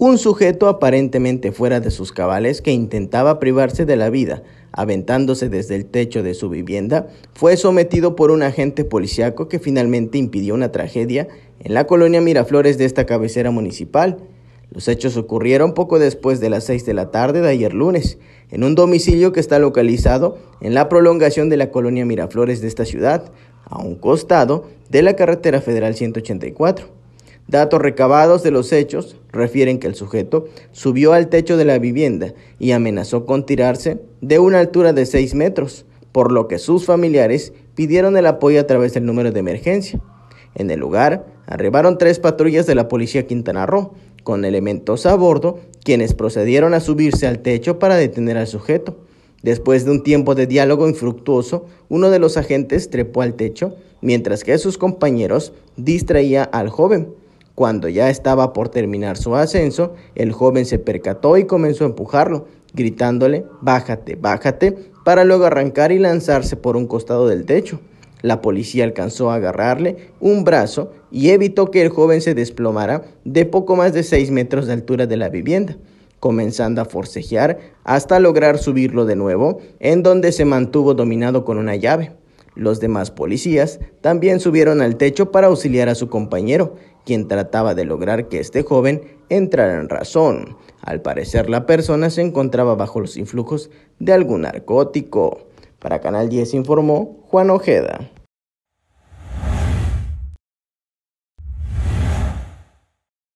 un sujeto aparentemente fuera de sus cabales que intentaba privarse de la vida, aventándose desde el techo de su vivienda, fue sometido por un agente policíaco que finalmente impidió una tragedia en la colonia Miraflores de esta cabecera municipal. Los hechos ocurrieron poco después de las 6 de la tarde de ayer lunes, en un domicilio que está localizado en la prolongación de la colonia Miraflores de esta ciudad, a un costado de la carretera federal 184. Datos recabados de los hechos refieren que el sujeto subió al techo de la vivienda y amenazó con tirarse de una altura de 6 metros, por lo que sus familiares pidieron el apoyo a través del número de emergencia. En el lugar arribaron tres patrullas de la policía Quintana Roo, con elementos a bordo, quienes procedieron a subirse al techo para detener al sujeto. Después de un tiempo de diálogo infructuoso, uno de los agentes trepó al techo, mientras que sus compañeros distraía al joven. Cuando ya estaba por terminar su ascenso, el joven se percató y comenzó a empujarlo, gritándole, bájate, bájate, para luego arrancar y lanzarse por un costado del techo. La policía alcanzó a agarrarle un brazo y evitó que el joven se desplomara de poco más de 6 metros de altura de la vivienda, comenzando a forcejear hasta lograr subirlo de nuevo, en donde se mantuvo dominado con una llave. Los demás policías también subieron al techo para auxiliar a su compañero, quien trataba de lograr que este joven entrara en razón. Al parecer la persona se encontraba bajo los influjos de algún narcótico. Para Canal 10 informó Juan Ojeda.